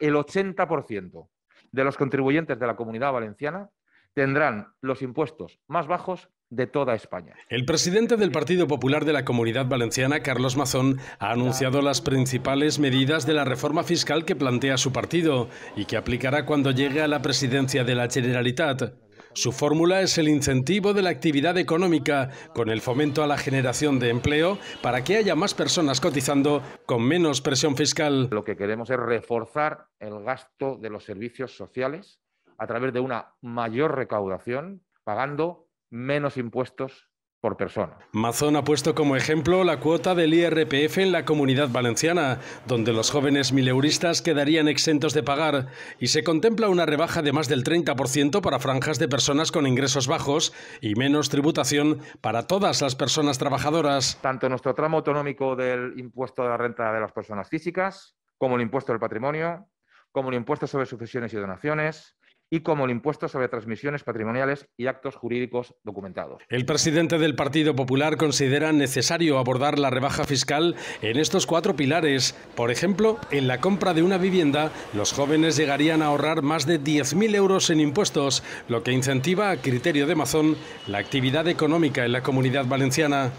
el 80% de los contribuyentes de la comunidad valenciana tendrán los impuestos más bajos de toda España. El presidente del Partido Popular de la Comunidad Valenciana, Carlos Mazón, ha anunciado las principales medidas de la reforma fiscal que plantea su partido y que aplicará cuando llegue a la presidencia de la Generalitat. Su fórmula es el incentivo de la actividad económica con el fomento a la generación de empleo para que haya más personas cotizando con menos presión fiscal. Lo que queremos es reforzar el gasto de los servicios sociales a través de una mayor recaudación, pagando menos impuestos por persona. Mazón ha puesto como ejemplo la cuota del IRPF en la comunidad valenciana, donde los jóvenes mileuristas quedarían exentos de pagar, y se contempla una rebaja de más del 30% para franjas de personas con ingresos bajos y menos tributación para todas las personas trabajadoras. Tanto nuestro tramo autonómico del impuesto de la renta de las personas físicas, como el impuesto del patrimonio, como el impuesto sobre sucesiones y donaciones, y como el impuesto sobre transmisiones patrimoniales y actos jurídicos documentados. El presidente del Partido Popular considera necesario abordar la rebaja fiscal en estos cuatro pilares. Por ejemplo, en la compra de una vivienda, los jóvenes llegarían a ahorrar más de 10.000 euros en impuestos, lo que incentiva, a criterio de Mazón, la actividad económica en la comunidad valenciana.